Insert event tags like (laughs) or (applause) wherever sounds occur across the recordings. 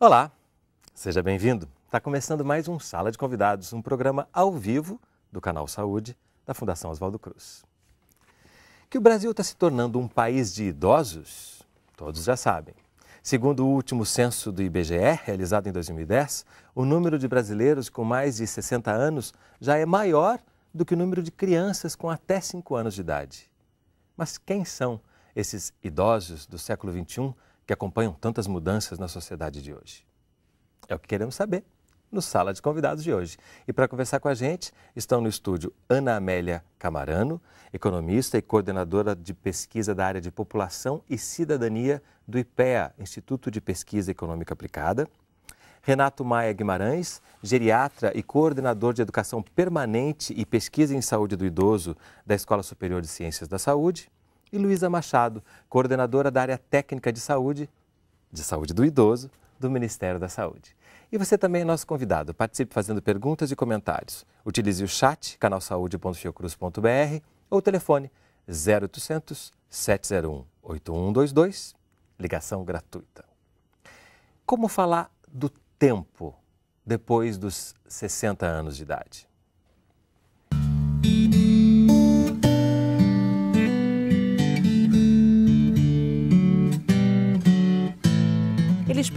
Olá, seja bem-vindo. Está começando mais um Sala de Convidados, um programa ao vivo do canal Saúde da Fundação Oswaldo Cruz. Que o Brasil está se tornando um país de idosos, todos já sabem. Segundo o último censo do IBGE, realizado em 2010, o número de brasileiros com mais de 60 anos já é maior do que o número de crianças com até 5 anos de idade. Mas quem são esses idosos do século XXI que acompanham tantas mudanças na sociedade de hoje? É o que queremos saber no Sala de Convidados de hoje. E para conversar com a gente, estão no estúdio Ana Amélia Camarano, economista e coordenadora de pesquisa da área de População e Cidadania do IPEA, Instituto de Pesquisa Econômica Aplicada. Renato Maia Guimarães, geriatra e coordenador de Educação Permanente e Pesquisa em Saúde do Idoso da Escola Superior de Ciências da Saúde e Luísa Machado, coordenadora da área técnica de saúde, de saúde do idoso, do Ministério da Saúde. E você também é nosso convidado. Participe fazendo perguntas e comentários. Utilize o chat canalsaude.fiocruz.br ou o telefone 0800 701 8122, ligação gratuita. Como falar do tempo depois dos 60 anos de idade?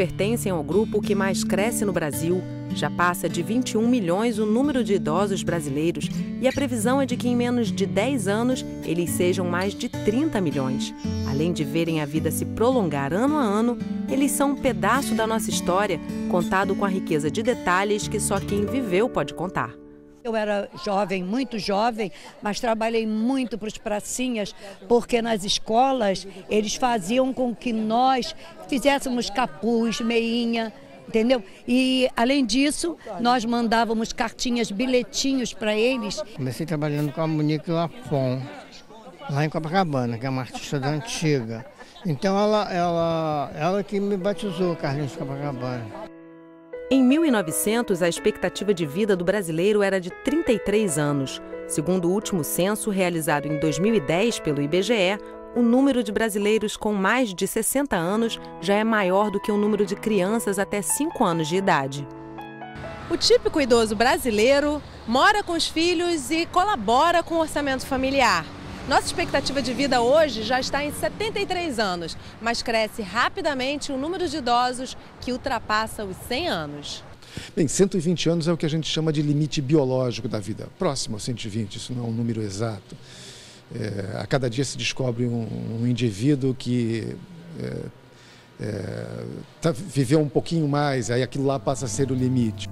pertencem ao grupo que mais cresce no Brasil. Já passa de 21 milhões o número de idosos brasileiros e a previsão é de que em menos de 10 anos eles sejam mais de 30 milhões. Além de verem a vida se prolongar ano a ano, eles são um pedaço da nossa história, contado com a riqueza de detalhes que só quem viveu pode contar. Eu era jovem, muito jovem, mas trabalhei muito para os pracinhas, porque nas escolas eles faziam com que nós fizéssemos capuz, meinha, entendeu? E além disso, nós mandávamos cartinhas, bilhetinhos para eles. Comecei trabalhando com a Monique Lafon, lá em Copacabana, que é uma artista da antiga. Então ela, ela, ela que me batizou, Carlinhos Copacabana. Em 1900, a expectativa de vida do brasileiro era de 33 anos. Segundo o último censo, realizado em 2010 pelo IBGE, o número de brasileiros com mais de 60 anos já é maior do que o número de crianças até 5 anos de idade. O típico idoso brasileiro mora com os filhos e colabora com o orçamento familiar. Nossa expectativa de vida hoje já está em 73 anos, mas cresce rapidamente o número de idosos que ultrapassa os 100 anos. Bem, 120 anos é o que a gente chama de limite biológico da vida. Próximo aos 120, isso não é um número exato. É, a cada dia se descobre um, um indivíduo que é, é, tá, viveu um pouquinho mais, aí aquilo lá passa a ser o limite.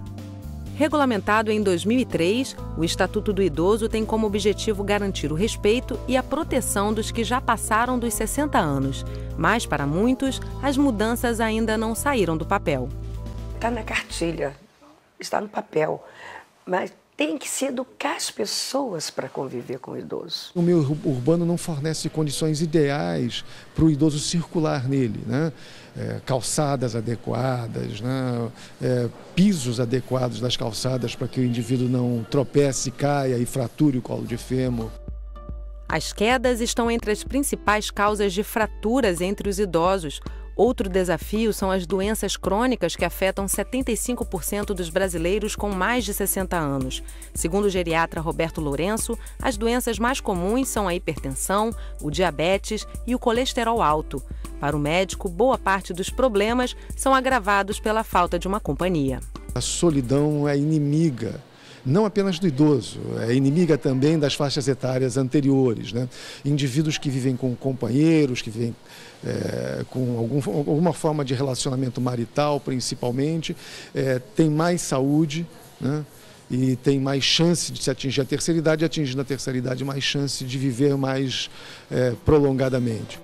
Regulamentado em 2003, o Estatuto do Idoso tem como objetivo garantir o respeito e a proteção dos que já passaram dos 60 anos, mas para muitos, as mudanças ainda não saíram do papel. Está na cartilha, está no papel, mas tem que se educar as pessoas para conviver com o idoso. O meio urbano não fornece condições ideais para o idoso circular nele, né? É, calçadas adequadas, né? É, pisos adequados das calçadas para que o indivíduo não tropece, caia e frature o colo de fêmur. As quedas estão entre as principais causas de fraturas entre os idosos, Outro desafio são as doenças crônicas que afetam 75% dos brasileiros com mais de 60 anos. Segundo o geriatra Roberto Lourenço, as doenças mais comuns são a hipertensão, o diabetes e o colesterol alto. Para o médico, boa parte dos problemas são agravados pela falta de uma companhia. A solidão é inimiga não apenas do idoso, é inimiga também das faixas etárias anteriores. Né? Indivíduos que vivem com companheiros, que vivem é, com algum, alguma forma de relacionamento marital, principalmente, é, tem mais saúde, né? e tem mais chance de se atingir a terceira idade, e atingindo a terceira idade, mais chance de viver mais é, prolongadamente.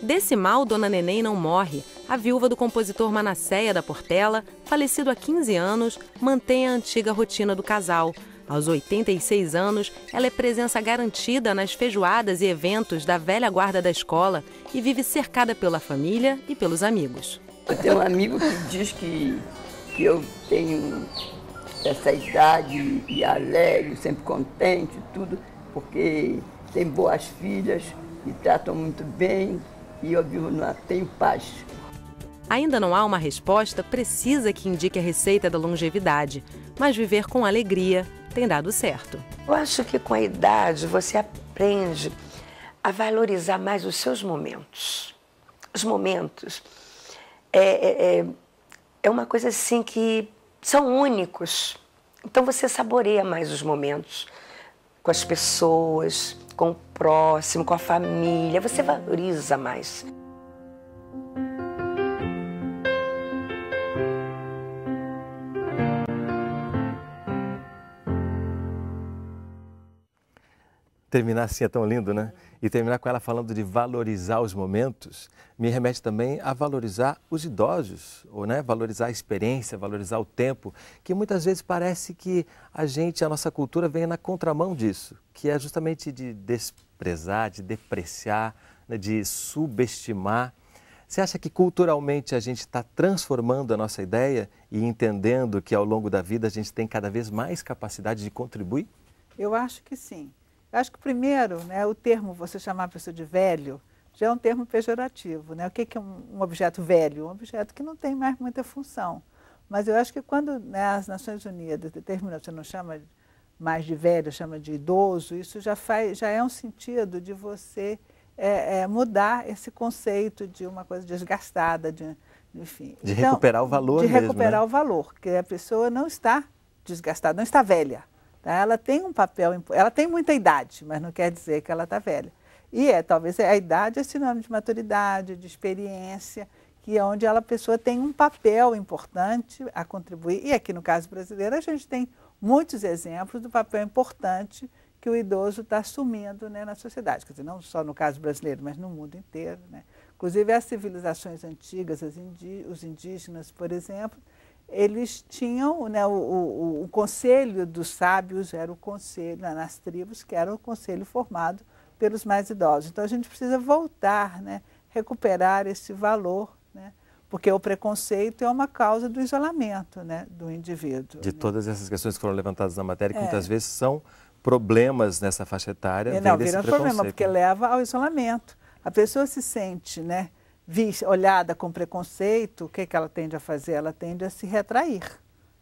Desse mal, Dona Neném não morre. A viúva do compositor Manasséia da Portela, falecido há 15 anos, mantém a antiga rotina do casal. Aos 86 anos, ela é presença garantida nas feijoadas e eventos da velha guarda da escola e vive cercada pela família e pelos amigos. Eu tenho um amigo que diz que, que eu tenho essa idade e alegre, sempre contente, tudo, porque tem boas filhas, me tratam muito bem e eu vivo numa, tenho paz. Ainda não há uma resposta precisa que indique a receita da longevidade, mas viver com alegria tem dado certo. Eu acho que com a idade você aprende a valorizar mais os seus momentos. Os momentos é, é, é, é uma coisa assim que são únicos. Então você saboreia mais os momentos com as pessoas, com o próximo, com a família. Você valoriza mais. terminar assim é tão lindo, né? E terminar com ela falando de valorizar os momentos, me remete também a valorizar os idosos, ou né, valorizar a experiência, valorizar o tempo, que muitas vezes parece que a gente, a nossa cultura vem na contramão disso, que é justamente de desprezar, de depreciar, né, de subestimar. Você acha que culturalmente a gente está transformando a nossa ideia e entendendo que ao longo da vida a gente tem cada vez mais capacidade de contribuir? Eu acho que sim. Eu acho que primeiro, né, o termo você chamar a pessoa de velho já é um termo pejorativo. Né? O que é um, objeto velho? Um objeto que não tem mais muita função. Mas eu acho que quando né, as Nações Unidas determinam, você não chama mais de velho, chama de idoso, isso já, faz, já é um sentido de você é, é, mudar esse conceito de uma coisa desgastada, de, enfim. De então, recuperar o valor De mesmo, né? recuperar né? o valor, que a pessoa não está desgastada, não está velha. Tá? Ela tem um papel, ela tem muita idade, mas não quer dizer que ela está velha. E é, talvez a idade é sinônimo de maturidade, de experiência, que é onde ela, a pessoa tem um papel importante a contribuir. E aqui no caso brasileiro, a gente tem muitos exemplos do papel importante que o idoso está assumindo né, na sociedade. Quer dizer, não só no caso brasileiro, mas no mundo inteiro. Né? Inclusive, as civilizações antigas, as os indígenas, por exemplo, eles tinham né, o, o, o, conselho dos sábios, era o conselho né, nas tribos, que era o conselho formado pelos mais idosos. Então a gente precisa voltar, né, recuperar esse valor, né, porque o preconceito é uma causa do isolamento né, do indivíduo. De né? todas essas questões que foram levantadas na matéria, que é. muitas vezes são problemas nessa faixa etária. É, não, vem desse vira um problema, porque leva ao isolamento. A pessoa se sente né, olhada com preconceito, o que, que ela tende a fazer? Ela tende a se retrair.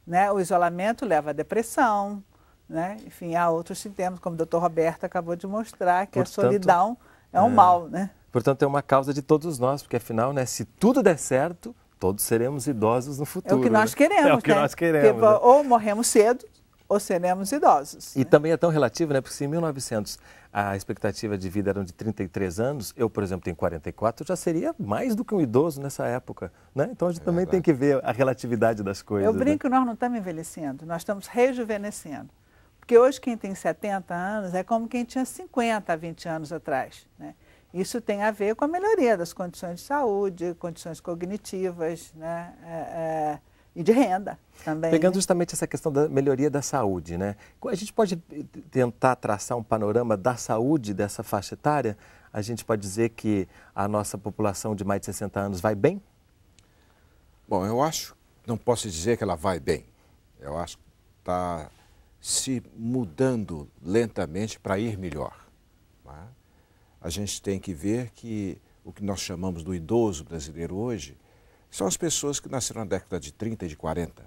Né? O isolamento leva à depressão, né? enfim, há outros sintomas, como o doutor Roberto acabou de mostrar, que portanto, a solidão é um é, mal. Né? Portanto, é uma causa de todos nós, porque afinal, né, se tudo der certo, todos seremos idosos no futuro. É o que nós né? queremos. É o que né? nós queremos. Porque, né? Ou morremos cedo, os seremos idosos. E né? também é tão relativo, né? Porque se em 1900 a expectativa de vida era de 33 anos, eu, por exemplo, tenho 44, já seria mais do que um idoso nessa época, né? Então a gente é também verdade. tem que ver a relatividade das coisas. Eu né? brinco, né? nós não estamos envelhecendo, nós estamos rejuvenescendo. Porque hoje quem tem 70 anos é como quem tinha 50 20 anos atrás, né? Isso tem a ver com a melhoria das condições de saúde, condições cognitivas, né? É, é e de renda também. Pegando né? justamente essa questão da melhoria da saúde, né? A gente pode tentar traçar um panorama da saúde dessa faixa etária? A gente pode dizer que a nossa população de mais de 60 anos vai bem? Bom, eu acho, não posso dizer que ela vai bem. Eu acho que está se mudando lentamente para ir melhor. Tá? A gente tem que ver que o que nós chamamos do idoso brasileiro hoje são as pessoas que nasceram na década de 30 e de 40.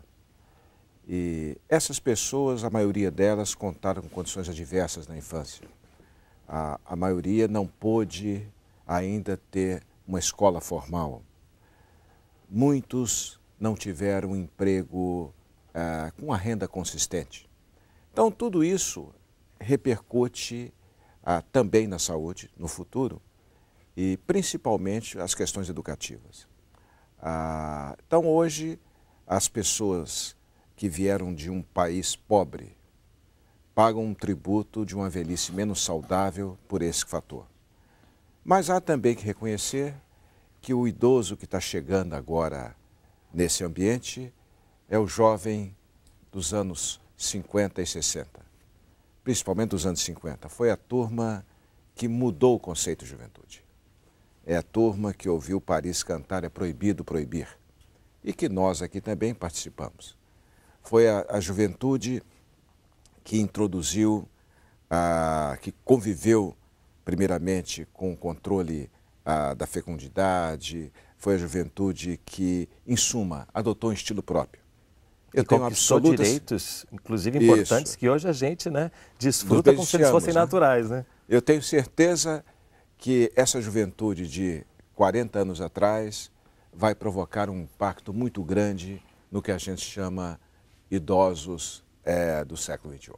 E essas pessoas, a maioria delas, contaram com condições adversas na infância. A, a maioria não pôde ainda ter uma escola formal. Muitos não tiveram um emprego eh, com uma renda consistente. Então, tudo isso repercute ah, também na saúde no futuro e principalmente as questões educativas. Ah, então, hoje, as pessoas que vieram de um país pobre pagam um tributo de uma velhice menos saudável por esse fator. Mas há também que reconhecer que o idoso que está chegando agora nesse ambiente é o jovem dos anos 50 e 60, principalmente dos anos 50. Foi a turma que mudou o conceito de juventude é a turma que ouviu Paris cantar É Proibido Proibir, e que nós aqui também participamos. Foi a, a juventude que introduziu, a, que conviveu primeiramente com o controle a, da fecundidade, foi a juventude que, em suma, adotou um estilo próprio. Eu e tenho absolutos direitos, inclusive importantes, Isso. que hoje a gente né, desfruta como se eles fossem né? naturais. Né? Eu tenho certeza que essa juventude de 40 anos atrás vai provocar um impacto muito grande no que a gente chama idosos é, do século XXI.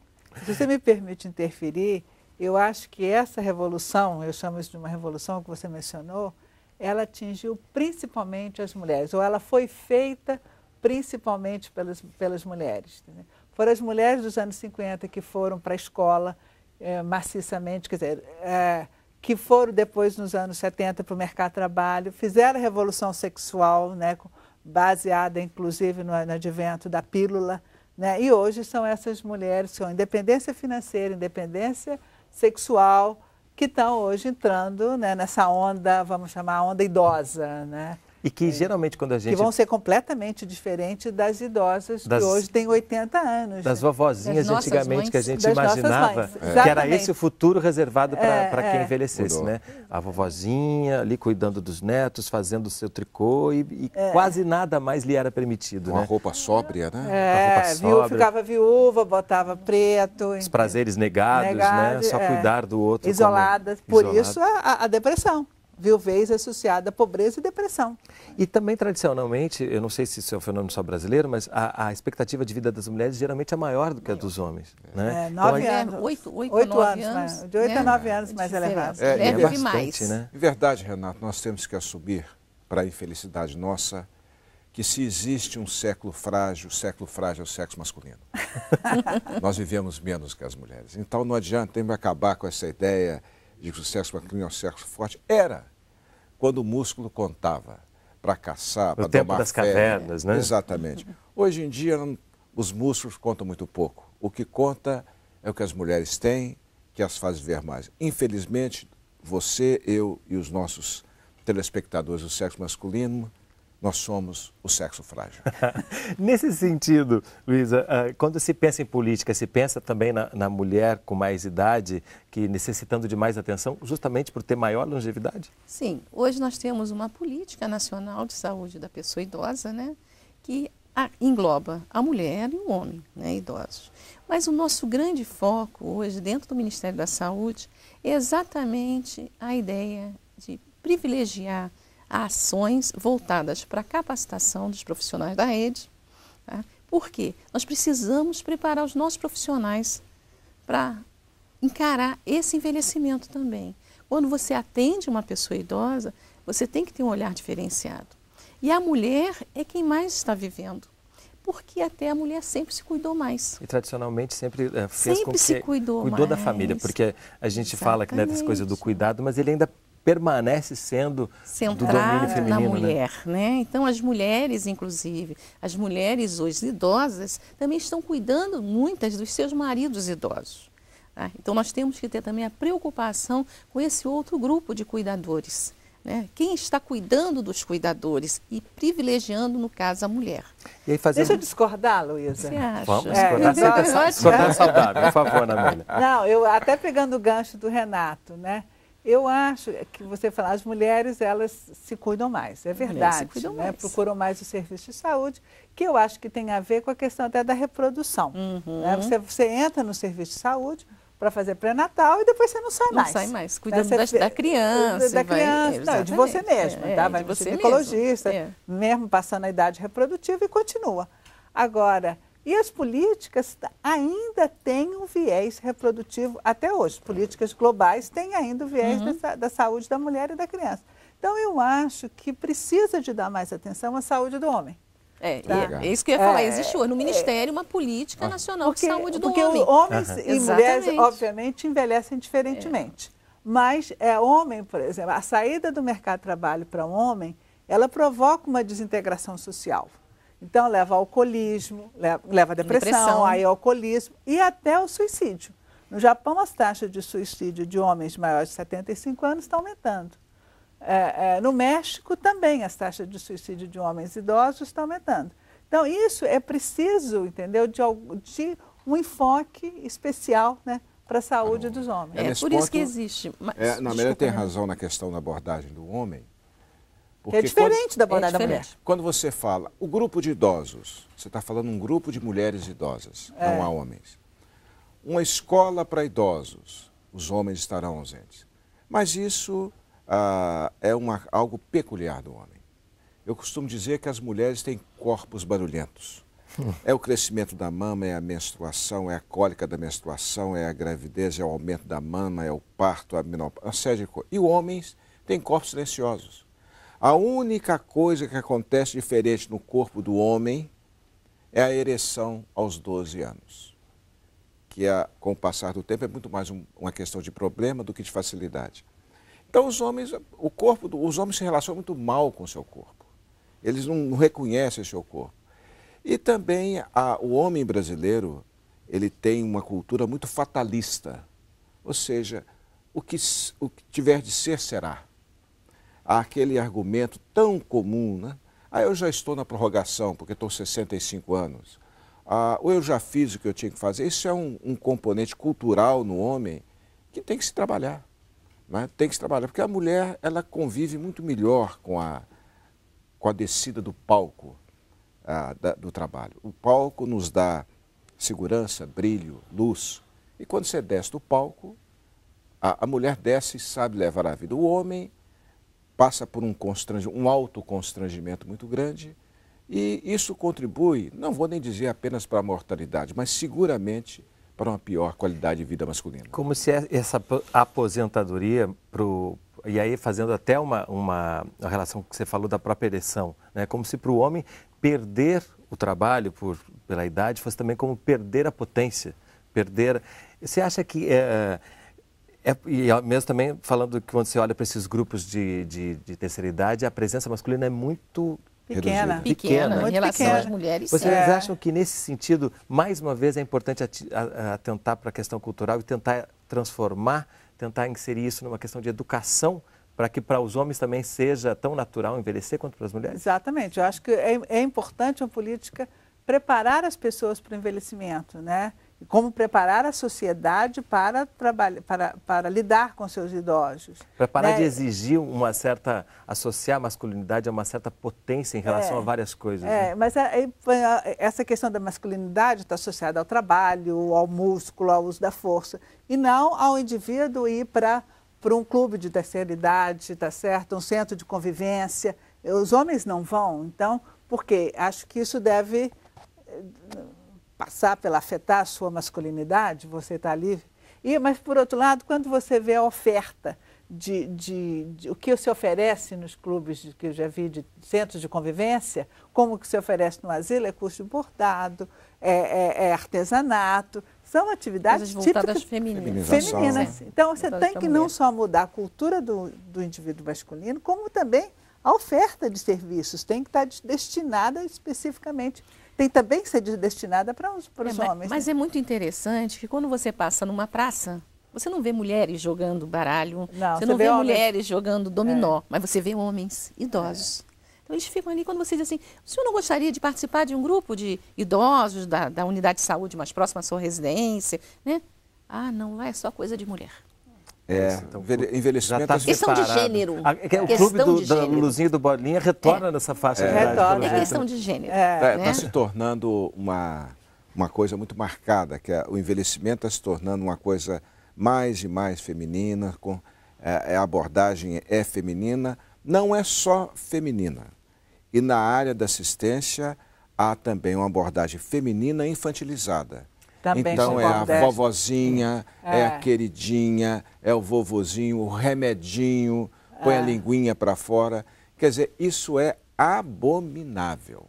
Se você me permite interferir, eu acho que essa revolução, eu chamo isso de uma revolução que você mencionou, ela atingiu principalmente as mulheres, ou ela foi feita principalmente pelas, pelas mulheres. Né? Foram as mulheres dos anos 50 que foram para a escola é, maciçamente, quer dizer, é, que foram depois nos anos 70 para o mercado de trabalho, fizeram a revolução sexual, né, baseada inclusive no, no advento da pílula, né, e hoje são essas mulheres com independência financeira, independência sexual, que estão hoje entrando né, nessa onda, vamos chamar, onda idosa, né? E que é. geralmente quando a gente... Que vão ser completamente diferentes das idosas das... que hoje têm 80 anos. Das vovozinhas das antigamente mães, que a gente imaginava é. que era esse o futuro reservado para é, quem é. envelhecesse, Mudou. né? A vovozinha ali cuidando dos netos, fazendo o seu tricô e, e é. quase nada mais lhe era permitido, Uma né? roupa sóbria, né? É, roupa sóbria. ficava viúva, botava preto. Os prazeres negados, negados né? Só cuidar do outro. Isoladas. Como... Por isso a, a depressão viuvez associada à pobreza e depressão. E também, tradicionalmente, eu não sei se isso é um fenômeno só brasileiro, mas a, a expectativa de vida das mulheres geralmente é maior do que a dos homens. Né? É, então, nove então, anos. oito, oito, anos, anos né? De oito a né? nove anos é, mais elevado. É, é, é bastante, mais. né? É verdade, Renato, nós temos que assumir, para a infelicidade nossa, que se existe um século frágil, o século frágil é o sexo masculino. (laughs) nós vivemos menos que as mulheres. Então não adianta, tem que acabar com essa ideia de que o sexo masculino é um sexo forte? Era quando o músculo contava para caçar, para tomar tempo das fé. cavernas, né? Exatamente. Hoje em dia, os músculos contam muito pouco. O que conta é o que as mulheres têm, que as faz ver mais. Infelizmente, você, eu e os nossos telespectadores do sexo masculino nós somos o sexo frágil. (laughs) Nesse sentido, Luísa, ah, quando se pensa em política, se pensa também na, na, mulher com mais idade, que necessitando de mais atenção, justamente por ter maior longevidade? Sim, hoje nós temos uma política nacional de saúde da pessoa idosa, né, que a, engloba a mulher e o homem, né, idosos. Mas o nosso grande foco hoje dentro do Ministério da Saúde é exatamente a ideia de privilegiar ações voltadas para a capacitação dos profissionais da rede. Tá? Por quê? Nós precisamos preparar os nossos profissionais para encarar esse envelhecimento também. Quando você atende uma pessoa idosa, você tem que ter um olhar diferenciado. E a mulher é quem mais está vivendo porque até a mulher sempre se cuidou mais. E tradicionalmente sempre eh, fez sempre com que se cuidou, cuidou mais. da família, porque a gente né, Exatamente. fala que né, do cuidado, mas ele ainda permanece sendo centrada do na né? mulher, né? né? Então as mulheres, inclusive, as mulheres hoje idosas também estão cuidando muitas dos seus maridos idosos. Tá? Então nós temos que ter também a preocupação com esse outro grupo de cuidadores. Né? Quem está cuidando dos cuidadores e privilegiando, no caso, a mulher. Fazendo... Deixa eu discordar, Luísa. Vamos é, discordar, é, é, é, saudável, por favor, Ana Não, eu até pegando o gancho do Renato, né? Eu acho que você fala, as mulheres elas se cuidam mais, é verdade. Se cuidam né? mais. Procuram mais o serviço de saúde, que eu acho que tem a ver com a questão até da reprodução. Né? Uhum. Né? Você, você entra no serviço de saúde, para fazer pré-natal e depois você não sai não mais. Não sai mais, cuidando né? da, da, criança. Da criança, vai, não, de você mesmo, é, tá? É, vai no ginecologista, mesmo. É. mesmo. passando a idade reprodutiva e continua. Agora, e as políticas ainda têm um viés reprodutivo até hoje. As políticas globais têm ainda o viés uhum. da, da saúde da mulher e da criança. Então, eu acho que precisa de dar mais atenção à saúde do homem. É, tá. é, é isso que eu ia falar. É, Existe hoje no é. Ministério é, uma política ah. nacional porque, de saúde do porque homem. Porque homens uhum. e Exatamente. mulheres, obviamente, envelhecem diferentemente. É. Mas é homem, por exemplo, a saída do mercado de trabalho para o homem, ela provoca uma desintegração social. Então, leva ao alcoolismo, leva, à depressão, depressão, aí ao alcoolismo e até ao suicídio. No Japão, as taxas de suicídio de homens maiores de 75 anos estão aumentando. É, é, no México também as taxas de suicídio de homens idosos estão aumentando. Então, isso é preciso, entendeu, de, de um enfoque especial né, para a saúde dos homens. É, é por ponto, isso que existe. Mas, é, na Amélia tem razão na questão da abordagem do homem, porque é diferente quando, da morada é da mulher. Quando você fala o grupo de idosos, você está falando um grupo de mulheres idosas, é. não há homens. Uma escola para idosos, os homens estarão ausentes. Mas isso ah, é uma, algo peculiar do homem. Eu costumo dizer que as mulheres têm corpos barulhentos. É o crescimento da mama, é a menstruação, é a cólica da menstruação, é a gravidez, é o aumento da mama, é o parto, a menopausa, uma série de coisas. E os homens têm corpos silenciosos. A única coisa que acontece diferente no corpo do homem é a ereção aos 12 anos, que é, com o passar do tempo é muito mais um, uma questão de problema do que de facilidade. Então os homens, o corpo, do, os homens se relacionam muito mal com o seu corpo. Eles não, não reconhecem o seu corpo. E também a, o homem brasileiro, ele tem uma cultura muito fatalista. Ou seja, o que, o que tiver de ser, será aquele argumento tão comum, né? Ah, eu já estou na prorrogação, porque estou 65 anos. Ah, ou eu já fiz o que eu tinha que fazer. Isso é um, um componente cultural no homem que tem que se trabalhar. Né? Tem que se trabalhar, porque a mulher ela convive muito melhor com a, com a descida do palco ah, da, do trabalho. O palco nos dá segurança, brilho, luz. E quando você desce do palco, a, a mulher desce e sabe levar a vida. O homem passa por um, um autoconstrangimento muito grande e isso contribui, não vou nem dizer apenas para a mortalidade, mas seguramente para uma pior qualidade de vida masculina. Como se é, essa aposentadoria pro e aí fazendo até uma, uma relação que você falou da própria ereção, né? Como se para o homem perder o trabalho por pela idade fosse também como perder a potência, perder. Você acha que é, é, e mesmo também falando que quando você olha para esses grupos de, de, de, terceira idade, a presença masculina é muito pequena, pequena, pequena em relação pequena. às mulheres. Vocês é. acham que nesse sentido, mais uma vez, é importante atentar para a questão cultural e tentar transformar, tentar inserir isso numa questão de educação? para que para os homens também seja tão natural envelhecer quanto para as mulheres? Exatamente. Eu acho que é, é importante uma política preparar as pessoas para o envelhecimento, né? como preparar a sociedade para, trabalhar, para, para lidar com seus idosos. Para parar né? de exigir uma certa, associar a masculinidade a uma certa potência em relação é, a várias coisas. É, né? mas a, é, é, a, essa questão da masculinidade está associada ao trabalho, ao músculo, ao uso da força, e não ao indivíduo ir para para um clube de terceira idade, tá certo? Um centro de convivência. Os homens não vão, então, por quê? Acho que isso deve passar pela afetar a sua masculinidade, você está livre. E, mas, por outro lado, quando você vê a oferta de, de, de o que se oferece nos clubes de, que eu já vi de centros de convivência, como que se oferece no asilo, é curso de bordado, é, é, é artesanato, são atividades típicas femininas. femininas. Então, você tem que não só mudar a cultura do, do indivíduo masculino, como também a oferta de serviços tem que estar tá destinada especificamente tem também que ser destinada para os, para é, os é, homens. Mas, né? é muito interessante que quando você passa numa praça, você não vê mulheres jogando baralho, não, você, você, não vê, vê mulheres jogando dominó, é. mas você vê homens idosos. É. Então eles ficam ali quando você diz assim, o senhor não gostaria de participar de um grupo de idosos da, da unidade de saúde mais próxima à sua residência, né? Ah, não, lá é só coisa de mulher. É, é então, envelhecimento tá é questão de gênero. A, é, o clube do, da Luluzinha do Bolinha retorna é. nessa faixa é. de Retorna. É questão de gênero. Está é, né? tá se tornando uma, uma coisa muito marcada, que é, o envelhecimento está se tornando uma coisa mais e mais feminina, com, a abordagem é feminina, não é só feminina. E na área da assistência há também uma abordagem feminina infantilizada também tá então é a vovozinha, é. é. a queridinha, é o vovozinho, o remedinho, põe a é. linguinha para fora. Quer dizer, isso é abominável.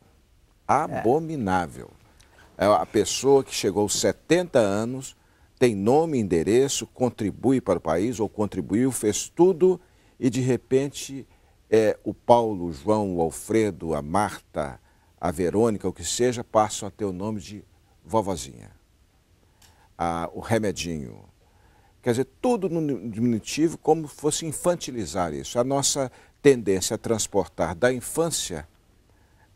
É. Abominável. É. a pessoa que chegou aos 70 anos, tem nome, endereço, contribui para o país ou contribuiu, fez tudo e de repente é, o Paulo, o João, o Alfredo, a Marta, a Verônica, o que seja, passam a ter o nome de vovozinha o remedinho. Quer dizer, tudo no diminutivo, como fosse infantilizar isso. A nossa tendência a transportar da infância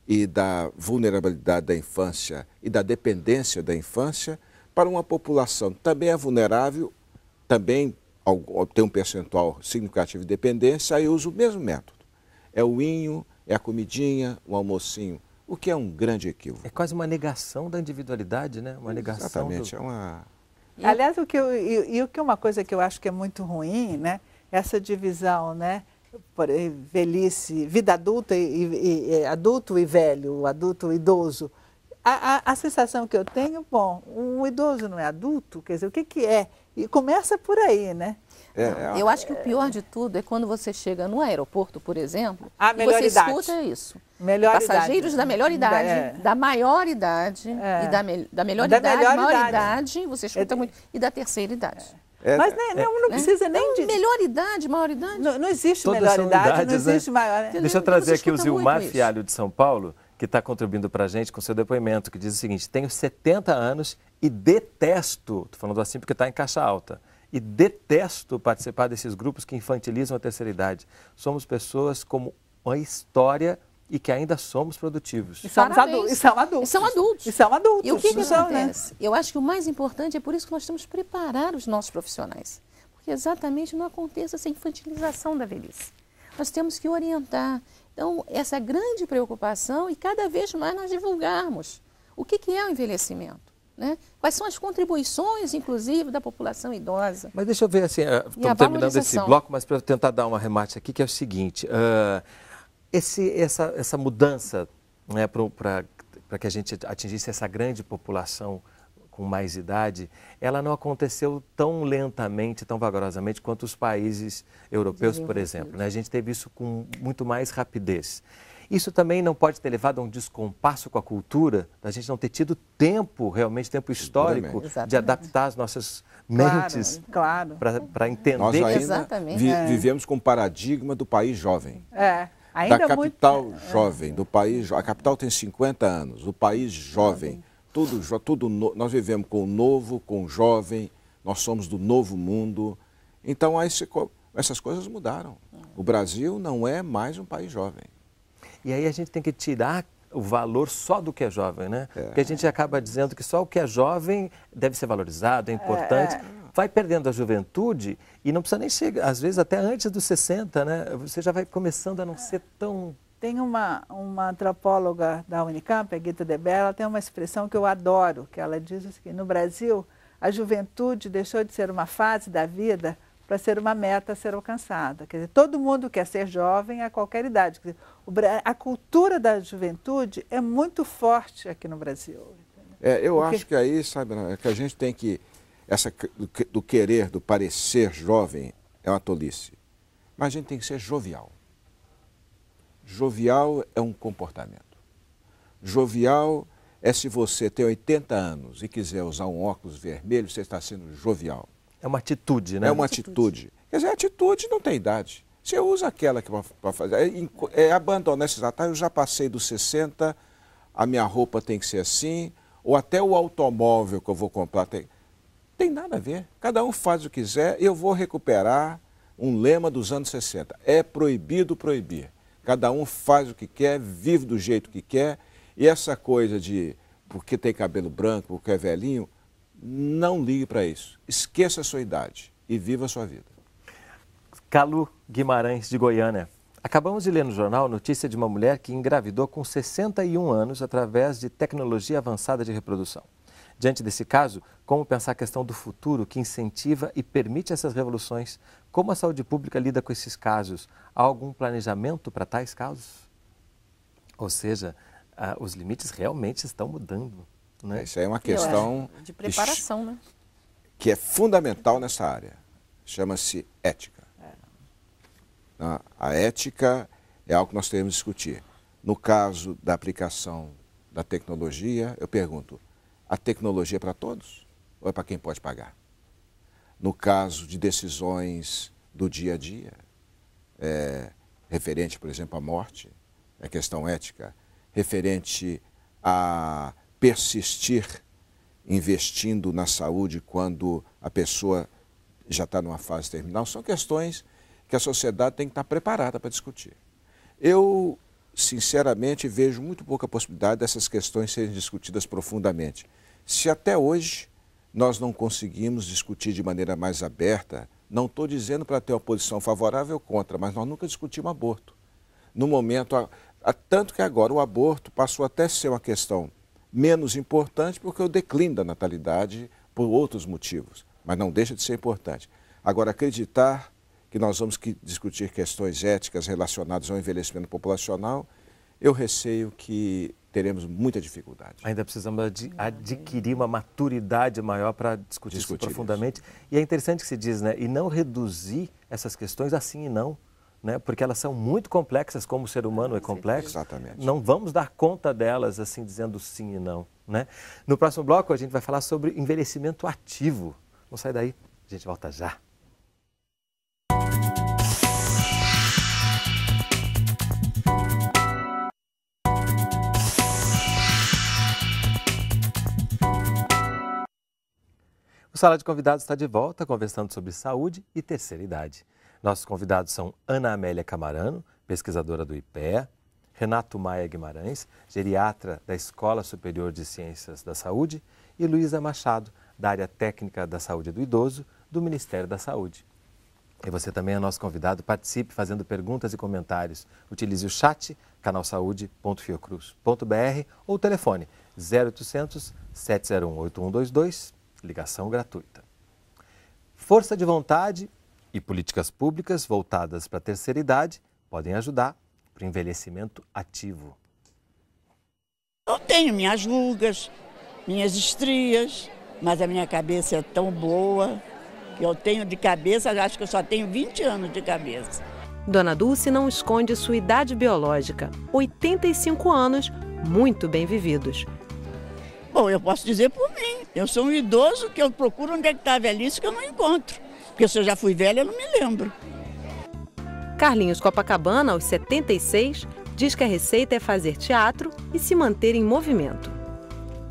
e da vulnerabilidade da infância e da dependência da infância para uma população também é vulnerável, também tem um percentual significativo de dependência, aí usa o mesmo método. É o inho, é a comidinha, o almocinho, o que é um grande equívoco. É quase uma negação da individualidade, né? Uma negação. Exatamente, do... é uma e... Aliás, o que eu, e, e, o que uma coisa que eu acho que é muito ruim, né? Essa divisão, né? Por, eh, velhice, vida adulta e, e, eh, adulto e velho, adulto e idoso. A, a, a, sensação que eu tenho, bom, o idoso não é adulto, quer dizer, o que, que é? E começa por aí, né? É, é, eu acho que o pior de tudo é quando você chega no aeroporto, por exemplo, a e você idade. escuta isso. Melhor Passageiros idade. da melhor é. idade, é. da maior idade é. e da, me, da melhor da idade, melhor maior idade. idade, você escuta é. muito, e da terceira idade. É, Mas né, é, não, não é, precisa nem não, de. Melhor idade, maior idade. Não, não existe Todas melhor idade, idades, não né? existe né? maior. Né? Deixa eu então, trazer aqui o Zilmar Fialho de São Paulo, que está contribuindo para a gente com seu depoimento, que diz o seguinte: tenho 70 anos e detesto, estou falando assim porque está em caixa alta, e detesto participar desses grupos que infantilizam a terceira idade. Somos pessoas como uma história e que ainda somos produtivos. E, somos e são adultos. E são adultos. E são adultos. E o que, que acontece? São, né? Eu acho que o mais importante é por isso que nós temos que preparar os nossos profissionais. Porque exatamente não aconteça essa infantilização da velhice. Nós temos que orientar. Então, essa é grande preocupação e cada vez mais nós divulgarmos o que, que é o envelhecimento. Né? Quais são as contribuições, inclusive, da população idosa? Mas deixa eu ver, assim, eh, estamos terminando esse bloco, mas para tentar dar uma remate aqui, que é o seguinte, uh, esse, essa, essa mudança né, para que a gente atingisse essa grande população com mais idade, ela não aconteceu tão lentamente, tão vagarosamente quanto os países europeus, por exemplo. Né? A gente teve isso com muito mais rapidez. Isso também não pode ter levado a um descompasso com a cultura, da gente não ter tido tempo, realmente, tempo histórico, Exatamente. de adaptar as nossas mentes claro, claro. para entender. Nós ainda Exatamente. Vi, é. vivemos com o paradigma do país jovem. É. Ainda da capital muito... É. jovem, do país. A capital tem 50 anos, o país jovem. Tudo, tudo no, nós vivemos com o novo, com o jovem, nós somos do novo mundo. Então, aí se, essas coisas mudaram. É. O Brasil não é mais um país jovem. E aí a gente tem que tirar o valor só do que é jovem, né? É. Porque a gente acaba dizendo que só o que é jovem deve ser valorizado, é importante. É, é. Vai perdendo a juventude e não precisa nem chegar, às vezes até antes dos 60, né? Você já vai começando a não ser tão. Tem uma, uma antropóloga da Unicamp, a Guita de Bella, ela tem uma expressão que eu adoro, que ela diz que assim, no Brasil a juventude deixou de ser uma fase da vida para ser uma meta a ser alcançada. Quer dizer, todo mundo quer ser jovem a qualquer idade. Quer dizer, a cultura da juventude é muito forte aqui no Brasil. É, eu Porque... acho que aí, sabe, né, que a gente tem que. Essa do querer, do parecer jovem é uma tolice. Mas a gente tem que ser jovial. Jovial é um comportamento. Jovial é se você tem 80 anos e quiser usar um óculos vermelho, você está sendo jovial. É uma atitude, né? É uma atitude. atitude. Quer dizer, atitude não tem idade. Você usa aquela que é para fazer. É, é abandonar esses atalhos. Eu já passei dos 60, a minha roupa tem que ser assim, ou até o automóvel que eu vou comprar tem. Tem nada a ver. Cada um faz o que quiser. Eu vou recuperar um lema dos anos 60. É proibido proibir. Cada um faz o que quer, vive do jeito que quer. E essa coisa de porque tem cabelo branco, porque é velhinho, não ligue para isso. Esqueça a sua idade e viva a sua vida. Calu Guimarães de Goiânia. Acabamos de ler no jornal notícia de uma mulher que engravidou com 61 anos através de tecnologia avançada de reprodução. Diante desse caso, como pensar a questão do futuro que incentiva e permite essas revoluções? Como a saúde pública lida com esses casos? Há algum planejamento para tais casos? Ou seja, ah, os limites realmente estão mudando. Né? Isso é uma questão. De preparação, né? Que é fundamental nessa área. Chama-se ética. Né? A ética é algo que nós teremos que discutir. No caso da aplicação da tecnologia, eu pergunto: a tecnologia é para todos ou é para quem pode pagar? No caso de decisões do dia a dia, é, referente, por exemplo, à morte, é questão ética, referente a persistir investindo na saúde quando a pessoa já está numa fase terminal, são questões que a sociedade tem que estar preparada para discutir. Eu, sinceramente, vejo muito pouca possibilidade dessas questões serem discutidas profundamente. Se até hoje nós não conseguimos discutir de maneira mais aberta, não estou dizendo para ter uma posição favorável ou contra, mas nós nunca discutimos aborto. No momento, a, a, tanto que agora o aborto passou até ser uma questão menos importante, porque o declínio da natalidade por outros motivos, mas não deixa de ser importante. Agora, acreditar que nós vamos que discutir questões éticas relacionadas ao envelhecimento populacional, eu receio que teremos muita dificuldade. Ainda precisamos ad adquirir uma maturidade maior para discutir, discutir, isso profundamente. Isso. E é interessante que se diz, né? E não reduzir essas questões assim e não. Né? Porque elas são muito complexas, como o ser humano é complexo. Exatamente. Não vamos dar conta delas assim, dizendo sim e não. Né? No próximo bloco, a gente vai falar sobre envelhecimento ativo. Não sai daí, a gente volta já. Sala de Convidados está de volta conversando sobre saúde e terceira idade. Nossos convidados são Ana Amélia Camarano, pesquisadora do IPEA, Renato Maia Guimarães, geriatra da Escola Superior de Ciências da Saúde, e Luísa Machado, da área técnica da saúde do idoso, do Ministério da Saúde. E você também é nosso convidado, participe fazendo perguntas e comentários. Utilize o chat canalsaude.fiocruz.br ou telefone 0800 701 8122 ligação gratuita. Força de vontade e políticas públicas voltadas para a terceira idade podem ajudar para o envelhecimento ativo. Eu tenho minhas rugas, minhas estrias, mas a minha cabeça é tão boa que eu tenho de cabeça, acho que eu só tenho 20 anos de cabeça. Dona Dulce não esconde sua idade biológica, 85 anos, muito bem vividos. Bom, eu posso dizer por mim. Eu sou um idoso que eu procuro onde é que está a velhice que eu não encontro. Porque se eu já fui velha, eu não me lembro. Carlinhos Copacabana, aos 76, diz que a receita é fazer teatro e se manter em movimento.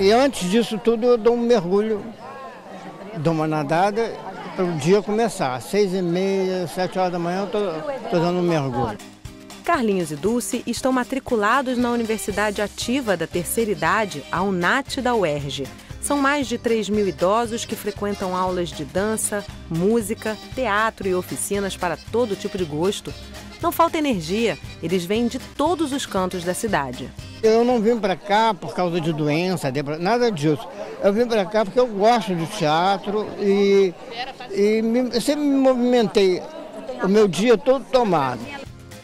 E antes disso tudo, eu dou um mergulho, dou uma nadada para o dia começar. Às seis e meia, sete horas da manhã, eu estou dando um mergulho. Carlinhos e Dulce estão matriculados na Universidade Ativa da Terceira Idade, a UNAT da UERJ. São mais de 3 mil idosos que frequentam aulas de dança, música, teatro e oficinas para todo tipo de gosto. Não falta energia, eles vêm de todos os cantos da cidade. Eu não vim para cá por causa de doença, nada disso. Eu vim para cá porque eu gosto de teatro e, e me, sempre me movimentei. O meu dia todo tomado.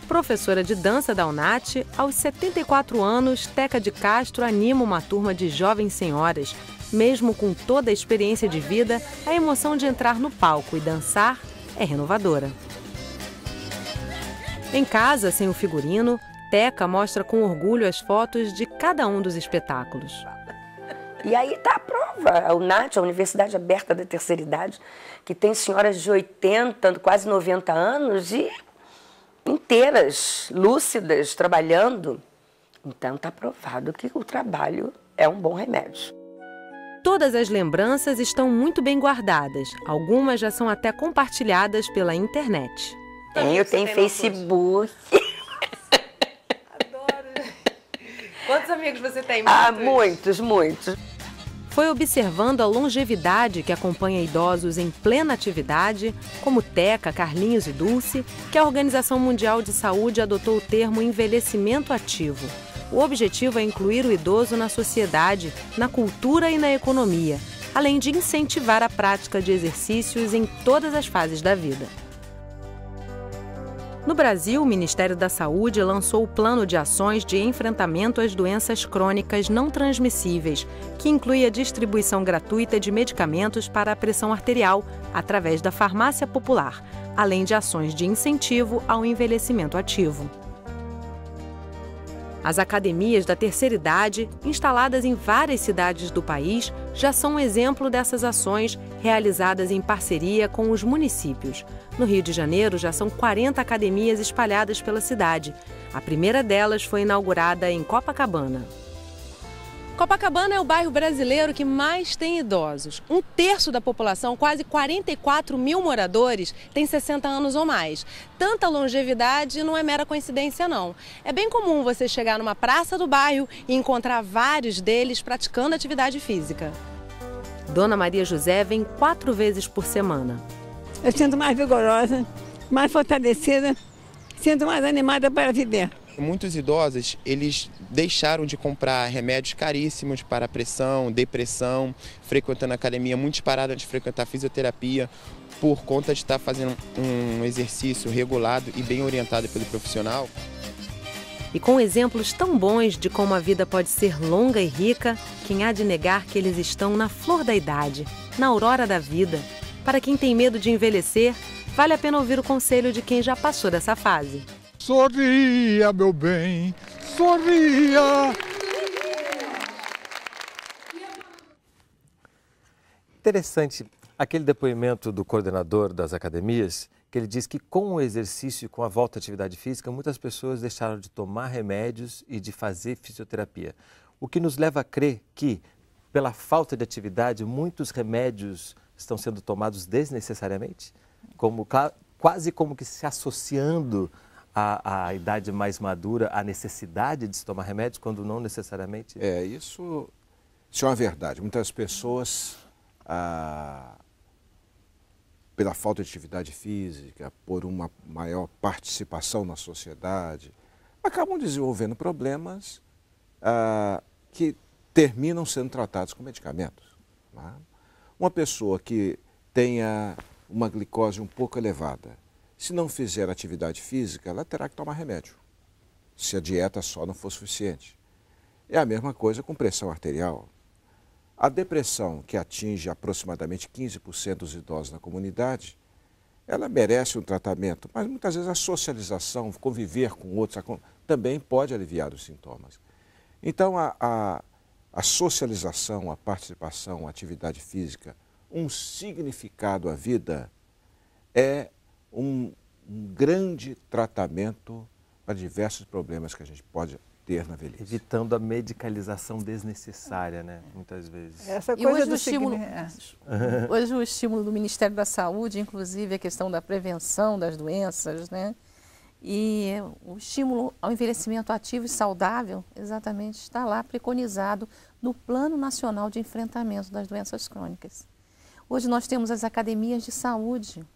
Professora de dança da UNAT, aos 74 anos, Teca de Castro anima uma turma de jovens senhoras. Mesmo com toda a experiência de vida, a emoção de entrar no palco e dançar é renovadora. Em casa, sem o figurino, Teca mostra com orgulho as fotos de cada um dos espetáculos. E aí está a prova. A UNAT, a Universidade Aberta da Terceira Idade, que tem senhoras de 80, quase 90 anos, e inteiras, lúcidas, trabalhando, então está provado que o trabalho é um bom remédio. Todas as lembranças estão muito bem guardadas. Algumas já são até compartilhadas pela internet. Tem, eu tenho Facebook. (laughs) Adoro. Quantos amigos você tem? Muitos? Ah, muitos, muitos foi observando a longevidade que acompanha idosos em plena atividade, como Teca, Carlinhos e Dulce, que a Organização Mundial de Saúde adotou o termo envelhecimento ativo. O objetivo é incluir o idoso na sociedade, na cultura e na economia, além de incentivar a prática de exercícios em todas as fases da vida. No Brasil, o Ministério da Saúde lançou o Plano de Ações de Enfrentamento às Doenças Crônicas Não Transmissíveis, que inclui a distribuição gratuita de medicamentos para a pressão arterial através da farmácia popular, além de ações de incentivo ao envelhecimento ativo. As academias da terceira idade, instaladas em várias cidades do país, já são um exemplo dessas ações realizadas em parceria com os municípios. No Rio de Janeiro, já são 40 academias espalhadas pela cidade. A primeira delas foi inaugurada em Copacabana. Copacabana é o bairro brasileiro que mais tem idosos. Um terço da população, quase 44 mil moradores, tem 60 anos ou mais. Tanta longevidade não é mera coincidência, não. É bem comum você chegar numa praça do bairro e encontrar vários deles praticando atividade física. Dona Maria José vem quatro vezes por semana. Eu sinto mais vigorosa, mais fortalecida, sinto mais animada para viver. Muitos idosos, eles deixaram de comprar remédios caríssimos para pressão, depressão, frequentando academia, muitos pararam de frequentar fisioterapia por conta de estar fazendo um exercício regulado e bem orientado pelo profissional. E com exemplos tão bons de como a vida pode ser longa e rica, quem há de negar que eles estão na flor da idade, na aurora da vida? Para quem tem medo de envelhecer, vale a pena ouvir o conselho de quem já passou dessa fase. Sorria, meu bem, sorria. Interessante aquele depoimento do coordenador das academias, que ele diz que com o exercício e com a volta à atividade física, muitas pessoas deixaram de tomar remédios e de fazer fisioterapia. O que nos leva a crer que, pela falta de atividade, muitos remédios estão sendo tomados desnecessariamente, como, quase como que se associando a, a idade mais madura a necessidade de se tomar remédio quando não necessariamente? É, isso, isso é uma verdade. Muitas pessoas, ah, pela falta de atividade física, por uma maior participação na sociedade, acabam desenvolvendo problemas ah, que terminam sendo tratados com medicamentos. Né? Uma pessoa que tenha uma glicose um pouco elevada, se não fizer atividade física, ela terá que tomar remédio, se a dieta só não for suficiente. É a mesma coisa com pressão arterial. A depressão, que atinge aproximadamente 15% dos idosos na comunidade, ela merece um tratamento, mas muitas vezes a socialização, conviver com outros, também pode aliviar os sintomas. Então, a, a, a socialização, a participação, a atividade física, um significado à vida é um, um grande tratamento para diversos problemas que a gente pode ter na velhice Evitando a medicalização desnecessária, né? Muitas vezes. Essa coisa e hoje, do o estímulo, é. (laughs) hoje o estímulo do Ministério da Saúde, inclusive a questão da prevenção das doenças, né? E o estímulo ao envelhecimento ativo e saudável, exatamente, está lá preconizado no Plano Nacional de Enfrentamento das Doenças Crônicas. Hoje nós temos as academias de saúde,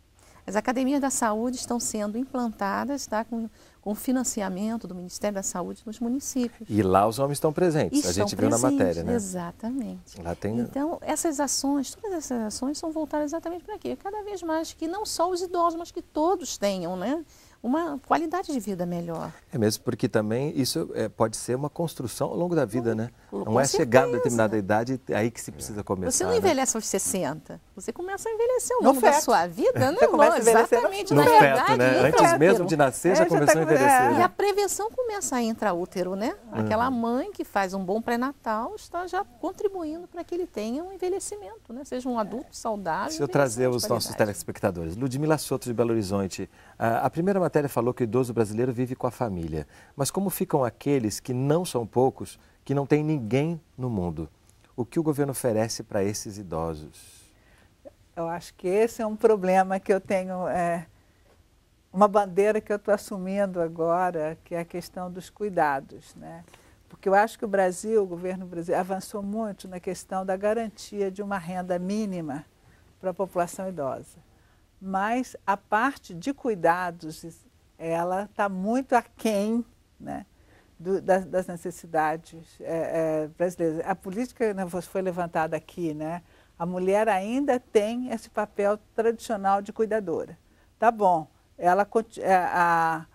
as academias da saúde estão sendo implantadas tá, com, com financiamento do Ministério da Saúde nos municípios. E lá os homens estão presentes, estão a gente presentes, viu na matéria, né? Exatamente. Lá tem... Então, essas ações, todas essas ações são voltadas exatamente para quê? Cada vez mais que não só os idosos, mas que todos tenham, né? uma qualidade de vida melhor. É mesmo, porque também isso é, pode ser uma construção ao longo da vida, né? Não é certeza. chegar a determinada idade aí que se precisa é. começar. Você não né? envelhece né? aos 60, você começa a envelhecer ao longo da sua vida, (laughs) né? exatamente, no na verdade, né? Antes mesmo de nascer, é, já, já começou tá a envelhecer. É. E né? a prevenção começa a intraútero, né? Uhum. Aquela uhum. mãe que faz um bom pré-natal está já contribuindo para que ele tenha um envelhecimento, né? Seja um adulto saudável. Se eu trazer os nossos telespectadores. Ludmila Soto de Belo Horizonte, a, ah, a primeira matéria matéria falou que o idoso brasileiro vive com a família, mas como ficam aqueles que não são poucos, que não têm ninguém no mundo? O que o governo oferece para esses idosos? Eu acho que esse é um problema que eu tenho, é, uma bandeira que eu estou assumindo agora, que é a questão dos cuidados, né? Porque eu acho que o Brasil, o governo brasileiro, avançou muito na questão da garantia de uma renda mínima para a população idosa mas a parte de cuidados, ela está muito aquém né, do, das, das, necessidades é, é, brasileiras. A política né, foi levantada aqui, né? A mulher ainda tem esse papel tradicional de cuidadora. Tá bom, ela é, a,